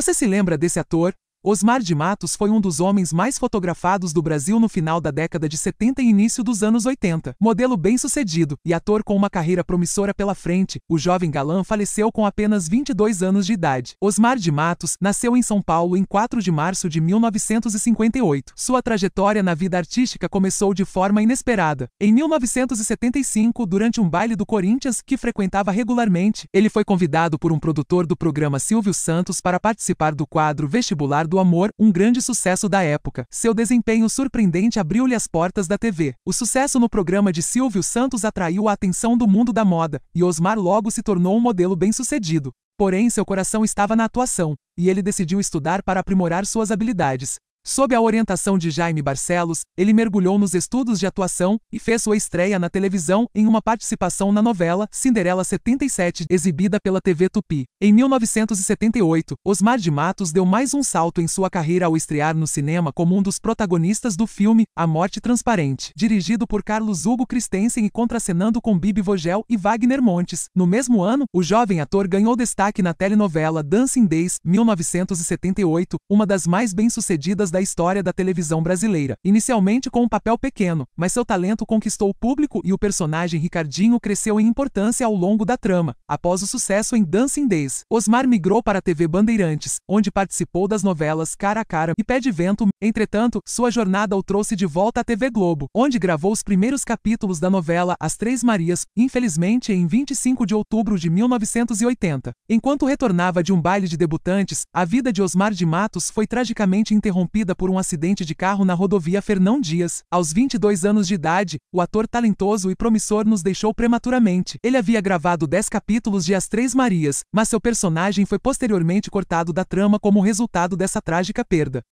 Você se lembra desse ator? Osmar de Matos foi um dos homens mais fotografados do Brasil no final da década de 70 e início dos anos 80. Modelo bem-sucedido e ator com uma carreira promissora pela frente, o jovem galã faleceu com apenas 22 anos de idade. Osmar de Matos nasceu em São Paulo em 4 de março de 1958. Sua trajetória na vida artística começou de forma inesperada. Em 1975, durante um baile do Corinthians que frequentava regularmente, ele foi convidado por um produtor do programa Silvio Santos para participar do quadro vestibular do Amor, um grande sucesso da época. Seu desempenho surpreendente abriu-lhe as portas da TV. O sucesso no programa de Silvio Santos atraiu a atenção do mundo da moda, e Osmar logo se tornou um modelo bem-sucedido. Porém, seu coração estava na atuação, e ele decidiu estudar para aprimorar suas habilidades. Sob a orientação de Jaime Barcelos, ele mergulhou nos estudos de atuação e fez sua estreia na televisão em uma participação na novela Cinderela 77, exibida pela TV Tupi. Em 1978, Osmar de Matos deu mais um salto em sua carreira ao estrear no cinema como um dos protagonistas do filme A Morte Transparente, dirigido por Carlos Hugo Christensen e contracenando com Bibi Vogel e Wagner Montes. No mesmo ano, o jovem ator ganhou destaque na telenovela Dancing Days, 1978, uma das mais bem-sucedidas da da história da televisão brasileira. Inicialmente com um papel pequeno, mas seu talento conquistou o público e o personagem Ricardinho cresceu em importância ao longo da trama. Após o sucesso em Dancing Days, Osmar migrou para a TV Bandeirantes, onde participou das novelas Cara a Cara e Pé de Vento. Entretanto, sua jornada o trouxe de volta à TV Globo, onde gravou os primeiros capítulos da novela As Três Marias, infelizmente em 25 de outubro de 1980. Enquanto retornava de um baile de debutantes, a vida de Osmar de Matos foi tragicamente interrompida vida por um acidente de carro na rodovia Fernão Dias. Aos 22 anos de idade, o ator talentoso e promissor nos deixou prematuramente. Ele havia gravado 10 capítulos de As Três Marias, mas seu personagem foi posteriormente cortado da trama como resultado dessa trágica perda.